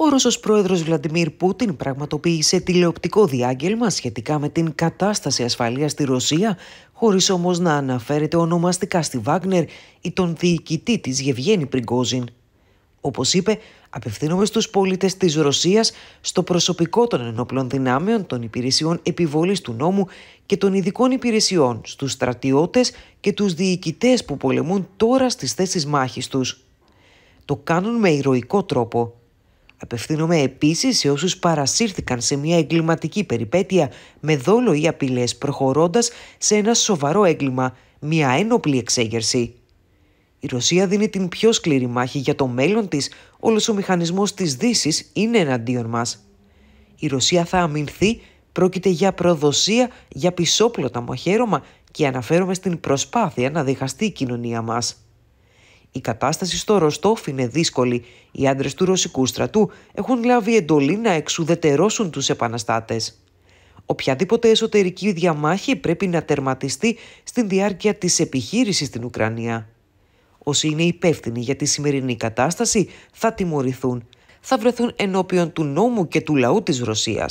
Ο Ρώσος πρόεδρος Βλαντιμίρ Πούτιν πραγματοποίησε τηλεοπτικό διάγγελμα σχετικά με την κατάσταση ασφαλείας στη Ρωσία, χωρίς όμως να αναφέρεται ονομαστικά στη Βάγνερ ή τον διοικητή της Γευγένη Πριγκόζιν. Όπως είπε, απευθύνομαι στους πολίτες της Ρωσίας, στο προσωπικό των ενόπλων δυνάμεων, των υπηρεσιών επιβολής του νόμου και των ειδικών υπηρεσιών, στους στρατιώτες και τους διοικητές που πολεμούν τώρα στις θέσεις μάχης τους. Το κάνουν με ηρωικό τρόπο. Απευθύνομαι επίσης σε όσους παρασύρθηκαν σε μια εγκληματική περιπέτεια με δόλο ή απειλές προχωρώντας σε ένα σοβαρό έγκλημα, μια ένοπλη εξέγερση. Η απειλε προχωρωντας σε ενα σοβαρο εγκλημα δίνει την πιο σκληρή μάχη για το μέλλον της, όλος ο μηχανισμός της δύσης είναι εναντίον μας. Η Ρωσία θα αμυνθεί, πρόκειται για προδοσία, για πισόπλωτα μαχαίρωμα και αναφέρομαι στην προσπάθεια να διχαστεί η κοινωνία μας. Η κατάσταση στο Ροστόφ είναι δύσκολη. Οι άντρες του ρωσικού στρατού έχουν λάβει εντολή να εξουδετερώσουν τους επαναστάτες. Οποιαδήποτε εσωτερική διαμάχη πρέπει να τερματιστεί στην διάρκεια της επιχείρησης στην Ουκρανία. Όσοι είναι υπεύθυνοι για τη σημερινή κατάσταση θα τιμωρηθούν. Θα βρεθούν ενώπιον του νόμου και του λαού της Ρωσίας.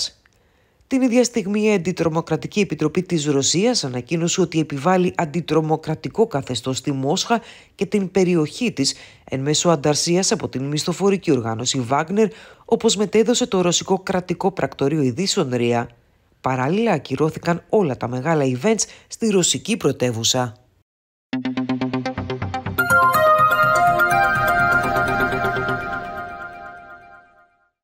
Την ίδια στιγμή η Αντιτρομοκρατική Επιτροπή της Ρωσίας ανακοίνωσε ότι επιβάλλει αντιτρομοκρατικό καθεστώς στη Μόσχα και την περιοχή της εν μέσω ανταρσίας από την μισθοφορική οργάνωση Βάγνερ, όπως μετέδωσε το ρωσικό κρατικό πρακτορείο ειδήσεων ΡΙΑ. Παράλληλα ακυρώθηκαν όλα τα μεγάλα events στη ρωσική πρωτεύουσα.